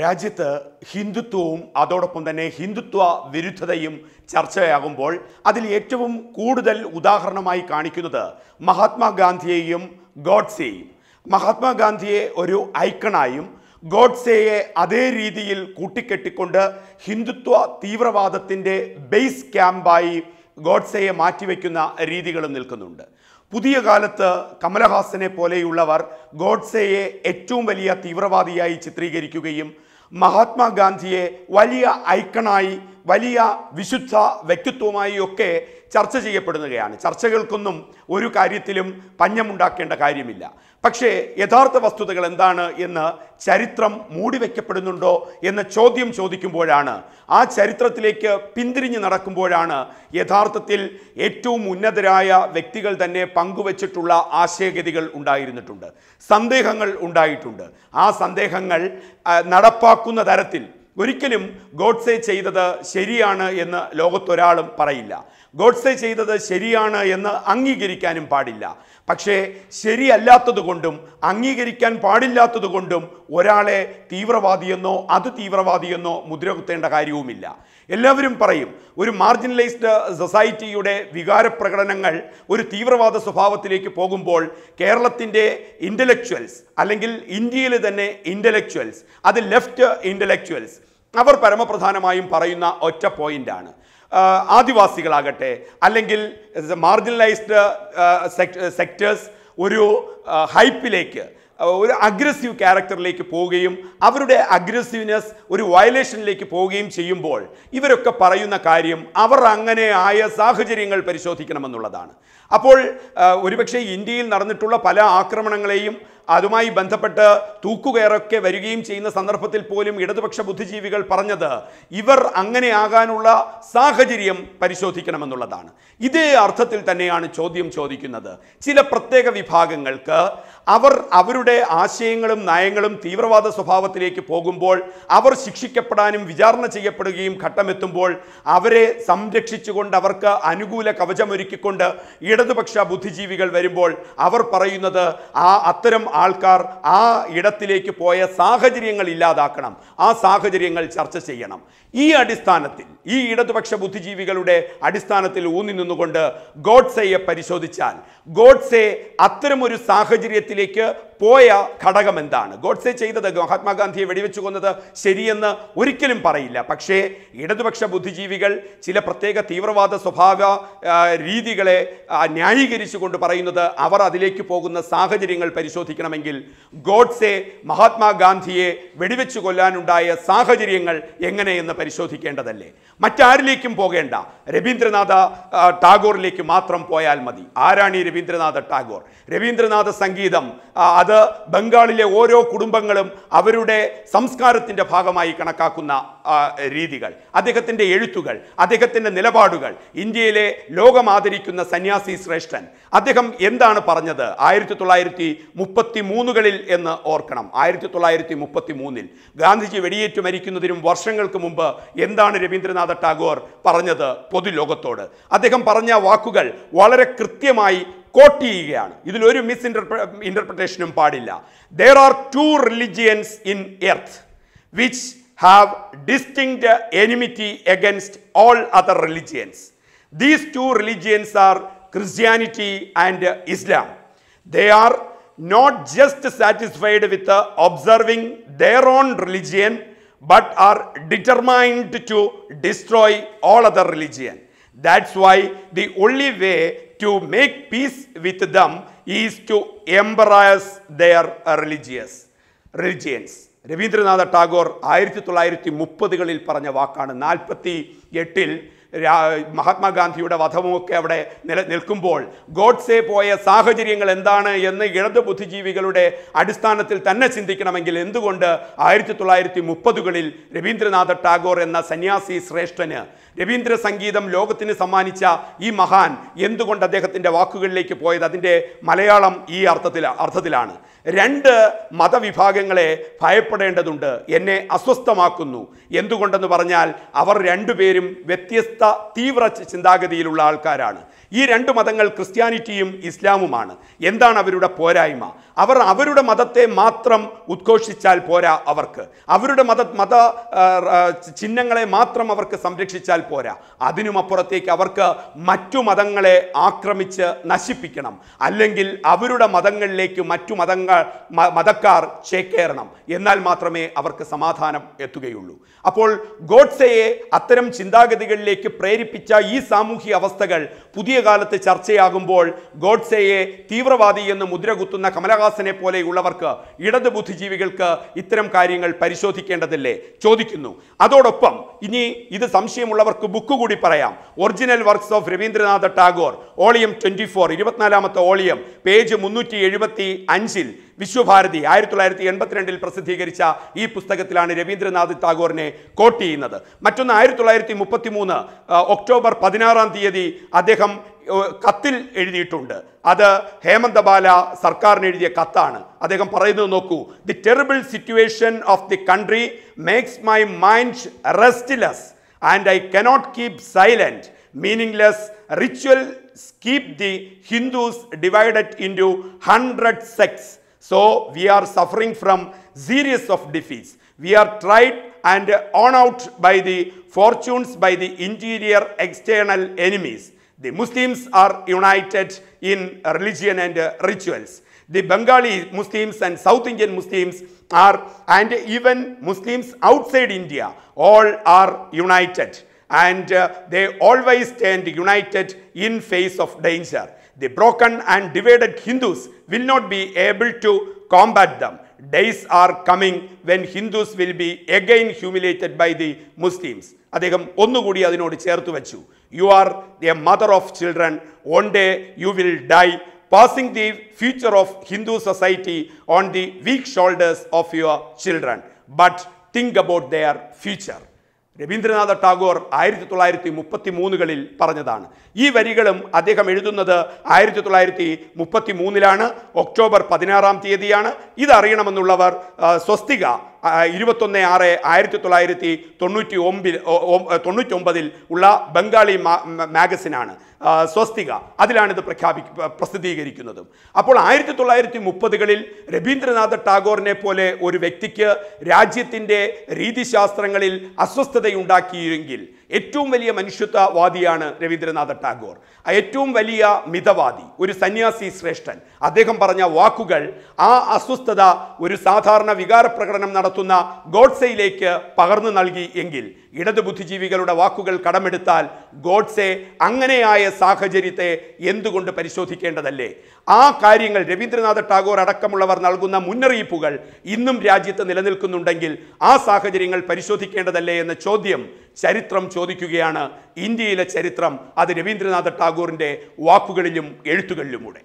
രാജ്യത്ത് ഹിന്ദുത്വവും അതോടൊപ്പം തന്നെ ഹിന്ദുത്വ വിരുദ്ധതയും ചർച്ചയാകുമ്പോൾ അതിൽ ഏറ്റവും കൂടുതൽ ഉദാഹരണമായി കാണിക്കുന്നത് മഹാത്മാഗാന്ധിയെയും ഗോഡ്സെയും മഹാത്മാഗാന്ധിയെ ഒരു ഐക്കണായും ഗോഡ്സെയെ അതേ രീതിയിൽ കൂട്ടിക്കെട്ടിക്കൊണ്ട് ഹിന്ദുത്വ തീവ്രവാദത്തിൻ്റെ ബേസ് ക്യാമ്പായി ഗോഡ്സെയെ മാറ്റിവെക്കുന്ന രീതികളും നിൽക്കുന്നുണ്ട് പുതിയ കാലത്ത് കമലഹാസനെ പോലെയുള്ളവർ ഗോഡ്സെയെ ഏറ്റവും വലിയ തീവ്രവാദിയായി ചിത്രീകരിക്കുകയും മഹാത്മാഗാന്ധിയെ വലിയ ഐക്കണായി വലിയ വിശുദ്ധ വ്യക്തിത്വമായി ഒക്കെ ചർച്ച ചെയ്യപ്പെടുന്നവയാണ് ചർച്ചകൾക്കൊന്നും ഒരു കാര്യത്തിലും പഞ്ഞമുണ്ടാക്കേണ്ട കാര്യമില്ല പക്ഷേ യഥാർത്ഥ വസ്തുതകൾ എന്താണ് എന്ന് ചരിത്രം മൂടിവെക്കപ്പെടുന്നുണ്ടോ എന്ന ചോദ്യം ചോദിക്കുമ്പോഴാണ് ആ ചരിത്രത്തിലേക്ക് പിന്തിരിഞ്ഞ് നടക്കുമ്പോഴാണ് യഥാർത്ഥത്തിൽ ഏറ്റവും ഉന്നതരായ വ്യക്തികൾ തന്നെ പങ്കുവച്ചിട്ടുള്ള ആശയഗതികൾ ഉണ്ടായിരുന്നിട്ടുണ്ട് സന്ദേഹങ്ങൾ ഉണ്ടായിട്ടുണ്ട് ആ സന്ദേഹങ്ങൾ നടപ്പാക്കും ഉറപ്പാക്കുന്ന തരത്തിൽ ഒരിക്കലും ഗോഡ്സെ ചെയ്തത് ശരിയാണ് എന്ന് ലോകത്തൊരാളും പറയില്ല ഗോഡ്സെ ചെയ്തത് ശരിയാണ് എന്ന് അംഗീകരിക്കാനും പാടില്ല പക്ഷേ ശരിയല്ലാത്തത് കൊണ്ടും അംഗീകരിക്കാൻ പാടില്ലാത്തത് കൊണ്ടും ഒരാളെ തീവ്രവാദിയെന്നോ അത് തീവ്രവാദിയെന്നോ മുദ്ര കുത്തേണ്ട കാര്യവുമില്ല എല്ലാവരും പറയും ഒരു മാർജിനലൈസ്ഡ് സൊസൈറ്റിയുടെ വികാരപ്രകടനങ്ങൾ ഒരു തീവ്രവാദ സ്വഭാവത്തിലേക്ക് പോകുമ്പോൾ കേരളത്തിൻ്റെ ഇൻ്റലക്ച്വൽസ് അല്ലെങ്കിൽ ഇന്ത്യയിൽ തന്നെ ഇൻ്റലക്ച്വൽസ് അത് ലെഫ്റ്റ് ഇൻ്റലക്ച്വൽസ് അവർ പരമപ്രധാനമായും പറയുന്ന ഒറ്റ പോയിൻ്റാണ് ആദിവാസികളാകട്ടെ അല്ലെങ്കിൽ മാർജിനലൈസ്ഡ് സെക്ടേഴ്സ് ഒരു ഹൈപ്പിലേക്ക് ഒരു അഗ്രസീവ് ക്യാരക്ടറിലേക്ക് പോവുകയും അവരുടെ അഗ്രസീവ്നെസ് ഒരു വയലേഷനിലേക്ക് പോവുകയും ചെയ്യുമ്പോൾ ഇവരൊക്കെ പറയുന്ന കാര്യം അവർ അങ്ങനെ ആയ സാഹചര്യങ്ങൾ പരിശോധിക്കണമെന്നുള്ളതാണ് അപ്പോൾ ഒരുപക്ഷെ ഇന്ത്യയിൽ നടന്നിട്ടുള്ള പല ആക്രമണങ്ങളെയും അതുമായി ബന്ധപ്പെട്ട് തൂക്കുകയറൊക്കെ വരികയും ചെയ്യുന്ന സന്ദർഭത്തിൽ പോലും ഇടതുപക്ഷ ബുദ്ധിജീവികൾ പറഞ്ഞത് ഇവർ അങ്ങനെ ആകാനുള്ള സാഹചര്യം പരിശോധിക്കണമെന്നുള്ളതാണ് ഇതേ അർത്ഥത്തിൽ തന്നെയാണ് ചോദ്യം ചോദിക്കുന്നത് ചില പ്രത്യേക വിഭാഗങ്ങൾക്ക് അവർ അവരുടെ ആശയങ്ങളും നയങ്ങളും തീവ്രവാദ സ്വഭാവത്തിലേക്ക് പോകുമ്പോൾ അവർ ശിക്ഷിക്കപ്പെടാനും വിചാരണ ചെയ്യപ്പെടുകയും ഘട്ടമെത്തുമ്പോൾ അവരെ സംരക്ഷിച്ചുകൊണ്ട് അവർക്ക് അനുകൂല കവചമൊരുക്കിക്കൊണ്ട് ഇടതുപക്ഷ ബുദ്ധിജീവികൾ വരുമ്പോൾ അവർ പറയുന്നത് ആ അത്തരം ആൾക്കാർ ആ ഇടത്തിലേക്ക് പോയ സാഹചര്യങ്ങൾ ഇല്ലാതാക്കണം ആ സാഹചര്യങ്ങൾ ചർച്ച ചെയ്യണം ഈ അടിസ്ഥാനത്തിൽ ഈ ഇടതുപക്ഷ ബുദ്ധിജീവികളുടെ അടിസ്ഥാനത്തിൽ ഊന്നി നിന്നുകൊണ്ട് ഗോഡ്സെയെ പരിശോധിച്ചാൽ ഗോഡ്സെ അത്തരമൊരു സാഹചര്യത്തിലേക്ക് പോയ ഘടകം എന്താണ് ഗോഡ്സെ ചെയ്തത് മഹാത്മാഗാന്ധിയെ വെടിവെച്ചു കൊന്നത് ശരിയെന്ന് ഒരിക്കലും പറയില്ല പക്ഷേ ഇടതുപക്ഷ ബുദ്ധിജീവികൾ ചില പ്രത്യേക തീവ്രവാദ സ്വഭാവ രീതികളെ കൊണ്ട് പറയുന്നത് അവർ അതിലേക്ക് പോകുന്ന സാഹചര്യങ്ങൾ പരിശോധിക്കണമെങ്കിൽ ഗോഡ്സെ മഹാത്മാഗാന്ധിയെ വെടിവെച്ചു കൊല്ലാനുണ്ടായ സാഹചര്യങ്ങൾ എങ്ങനെയെന്ന് പരിശോധിക്കേണ്ടതല്ലേ മറ്റാരിലേക്കും പോകേണ്ട രവീന്ദ്രനാഥ ടാഗോറിലേക്ക് മാത്രം പോയാൽ മതി ആരാണ് ഈ രവീന്ദ്രനാഥ ടാഗോർ രവീന്ദ്രനാഥ സംഗീതം അത് ബംഗാളിലെ ഓരോ കുടുംബങ്ങളും അവരുടെ സംസ്കാരത്തിൻ്റെ ഭാഗമായി കണക്കാക്കുന്ന രീതികൾ അദ്ദേഹത്തിൻ്റെ എഴുത്തുകൾ അദ്ദേഹത്തിൻ്റെ നിലപാടുകൾ ഇന്ത്യയിലെ ലോകം ആദരിക്കുന്ന സന്യാസി ശ്രേഷ്ഠൻ അദ്ദേഹം എന്താണ് പറഞ്ഞത് ആയിരത്തി തൊള്ളായിരത്തി മുപ്പത്തി മൂന്നുകളിൽ എന്ന് ഓർക്കണം ആയിരത്തി തൊള്ളായിരത്തി മുപ്പത്തി മൂന്നിൽ ഗാന്ധിജി വെടിയേറ്റ് മരിക്കുന്നതിനും വർഷങ്ങൾക്ക് മുമ്പ് എന്താണ് രവീന്ദ്രനാഥ ടാഗോർ പറഞ്ഞത് പൊതുലോകത്തോട് അദ്ദേഹം പറഞ്ഞ വാക്കുകൾ വളരെ കൃത്യമായി കോട്ട് ചെയ്യുകയാണ് ഇതിലൊരു മിസ് ഇൻ്റർപ്ര ഇൻ്റർപ്രിട്ടേഷനും പാടില്ല there are two religions in earth which have distinct enmity against all other religions these two religions are Christianity and Islam they are not just satisfied with observing their own religion but are determined to destroy all other religion. That's why the only way to make peace with them is to embarrass their religious religions Rabindranath Tagore ആയിരത്തി തൊള്ളായിരത്തി മുപ്പതുകളിൽ പറഞ്ഞ വാക്കാണ് നാൽപ്പത്തി എട്ടിൽ മഹാത്മാഗാന്ധിയുടെ വധവുമൊക്കെ അവിടെ നില നിൽക്കുമ്പോൾ ഗോഡ്സെ പോയ സാഹചര്യങ്ങൾ എന്താണ് എന്ന് ഇടത് ബുദ്ധിജീവികളുടെ അടിസ്ഥാനത്തിൽ തന്നെ ചിന്തിക്കണമെങ്കിൽ എന്തുകൊണ്ട് ആയിരത്തി തൊള്ളായിരത്തി മുപ്പതുകളിൽ രവീന്ദ്രനാഥ ടാഗോർ എന്ന സന്യാസി ശ്രേഷ്ഠന് രവീന്ദ്ര സംഗീതം ലോകത്തിന് സമ്മാനിച്ച ഈ മഹാൻ എന്തുകൊണ്ട് അദ്ദേഹത്തിൻ്റെ വാക്കുകളിലേക്ക് പോയത് അതിൻ്റെ മലയാളം ഈ അർത്ഥത്തിൽ അർത്ഥത്തിലാണ് രണ്ട് മതവിഭാഗങ്ങളെ ഭയപ്പെടേണ്ടതുണ്ട് എന്നെ അസ്വസ്ഥമാക്കുന്നു എന്തുകൊണ്ടെന്ന് പറഞ്ഞാൽ അവർ രണ്ടുപേരും വ്യത്യസ്ത തീവ്ര ചിന്താഗതിയിലുള്ള ആൾക്കാരാണ് ഈ രണ്ട് മതങ്ങൾ ക്രിസ്ത്യാനിറ്റിയും ഇസ്ലാമുമാണ് എന്താണ് അവരുടെ പോരായ്മ അവർ അവരുടെ മതത്തെ മാത്രം ഉദ്ഘോഷിച്ചാൽ പോരാ അവർക്ക് അവരുടെ മത മത ചിഹ്നങ്ങളെ മാത്രം അവർക്ക് സംരക്ഷിച്ചാൽ പോരാ അതിനുമപ്പുറത്തേക്ക് അവർക്ക് മറ്റു മതങ്ങളെ ആക്രമിച്ച് നശിപ്പിക്കണം അല്ലെങ്കിൽ അവരുടെ മതങ്ങളിലേക്ക് മറ്റു മതങ്ങൾ മതക്കാർ ചേക്കേറണം എന്നാൽ മാത്രമേ അവർക്ക് സമാധാനം എത്തുകയുള്ളൂ അപ്പോൾ ഗോഡ്സയെ അത്തരം ചിന്താഗതികളിലേക്ക് പ്രേരിപ്പിച്ച ഈ സാമൂഹ്യ അവസ്ഥകൾ പുതിയ കാലത്ത് ചർച്ചയാകുമ്പോൾ ഗോഡ്സെയെ തീവ്രവാദി എന്ന് മുദ്രകുത്തുന്ന കമലഹാസനെ പോലെയുള്ളവർക്ക് ഇടത് ബുദ്ധിജീവികൾക്ക് ഇത്തരം കാര്യങ്ങൾ പരിശോധിക്കേണ്ടതില്ലേ ചോദിക്കുന്നു അതോടൊപ്പം ഇനി ഇത് സംശയമുള്ളവർക്ക് ബുക്ക് കൂടി പറയാം original works of Rabindranath Tagore volume twenty four ഇരുപത്തിനാലാമത്തെ ഓളിയം പേജ് മുന്നൂറ്റി എഴുപത്തി അഞ്ചിൽ വിശ്വഭാരതി ആയിരത്തി തൊള്ളായിരത്തി എൺപത്തിരണ്ടിൽ പ്രസിദ്ധീകരിച്ച ഈ പുസ്തകത്തിലാണ് രവീന്ദ്രനാഥ് ടാഗോറിനെ കോട്ട് ചെയ്യുന്നത് മറ്റൊന്ന് ആയിരത്തി തൊള്ളായിരത്തി മുപ്പത്തി മൂന്ന് ഒക്ടോബർ പതിനാറാം തീയതി അദ്ദേഹം കത്തിൽ എഴുതിയിട്ടുണ്ട് അത് ഹേമന്തബാല സർക്കാരിന് എഴുതിയ കത്താണ് അദ്ദേഹം പറയുന്നത് നോക്കൂ the terrible situation of the country makes my mind restless and I cannot keep silent meaningless ritual keep the Hindus divided into hundred sects So we are suffering from series of defeats. We are tried and on out by the fortunes by the interior external enemies. The Muslims are united in religion and rituals. The Bengali Muslims and South Indian Muslims are and even Muslims outside India all are united and uh, they always stand united in face of danger. The broken and divided Hindus will not be able to combat them. Days are coming when Hindus will be again humiliated by the Muslims. You are the mother of children. One day you will die, passing the future of Hindu society on the weak shoulders of your children. But think about their future. Rabindranath Tagore ആയിരത്തി തൊള്ളായിരത്തി മുപ്പത്തി മൂന്നുകളിൽ പറഞ്ഞതാണ് ഈ വരികളും അദ്ദേഹം എഴുതുന്നത് ആയിരത്തി തൊള്ളായിരത്തി മുപ്പത്തി മൂന്നിലാണ് ഒക്ടോബർ പതിനാറാം തീയതിയാണ് ഇതറിയണമെന്നുള്ളവർ സ്വസ്തിക ഇരുപത്തൊന്ന് ആറ് ആയിരത്തി തൊള്ളായിരത്തി തൊണ്ണൂറ്റി ഒമ്പിൽ തൊണ്ണൂറ്റൊമ്പതിൽ ഉള്ള ബംഗാളി മാഗസിനാണ് സ്വസ്തിക അതിലാണിത് പ്രഖ്യാപി പ്രസിദ്ധീകരിക്കുന്നതും അപ്പോൾ ആയിരത്തി തൊള്ളായിരത്തി മുപ്പതുകളിൽ രവീന്ദ്രനാഥ് ടാഗോറിനെ പോലെ ഒരു വ്യക്തിക്ക് രാജ്യത്തിൻ്റെ രീതിശാസ്ത്രങ്ങളിൽ അസ്വസ്ഥതയുണ്ടാക്കിയെങ്കിൽ ഏറ്റവും വലിയ മനുഷ്യത്വവാദിയാണ് രവീന്ദ്രനാഥ ടാഗോർ ഏറ്റവും വലിയ മിതവാദി ഒരു സന്യാസി ശ്രേഷ്ഠൻ അദ്ദേഹം പറഞ്ഞ വാക്കുകൾ ആ അസ്വസ്ഥത ഒരു സാധാരണ വികാരപ്രകടനം നടത്തുന്ന ഗോഡ്സയിലേക്ക് പകർന്നു നൽകി എങ്കിൽ ഇടത് ബുദ്ധിജീവികളുടെ വാക്കുകൾ കടമെടുത്താൽ ഗോഡ്സെ അങ്ങനെയായ സാഹചര്യത്തെ എന്തുകൊണ്ട് പരിശോധിക്കേണ്ടതല്ലേ ആ കാര്യങ്ങൾ രവീന്ദ്രനാഥ ടാഗോർ അടക്കമുള്ളവർ നൽകുന്ന മുന്നറിയിപ്പുകൾ ഇന്നും രാജ്യത്ത് നിലനിൽക്കുന്നുണ്ടെങ്കിൽ ആ സാഹചര്യങ്ങൾ പരിശോധിക്കേണ്ടതല്ലേ എന്ന ചോദ്യം ചരിത്രം ചോദിക്കുകയാണ് ഇന്ത്യയിലെ ചരിത്രം അത് രവീന്ദ്രനാഥ ടാഗോറിൻ്റെ വാക്കുകളിലും എഴുത്തുകളിലുമൂടെ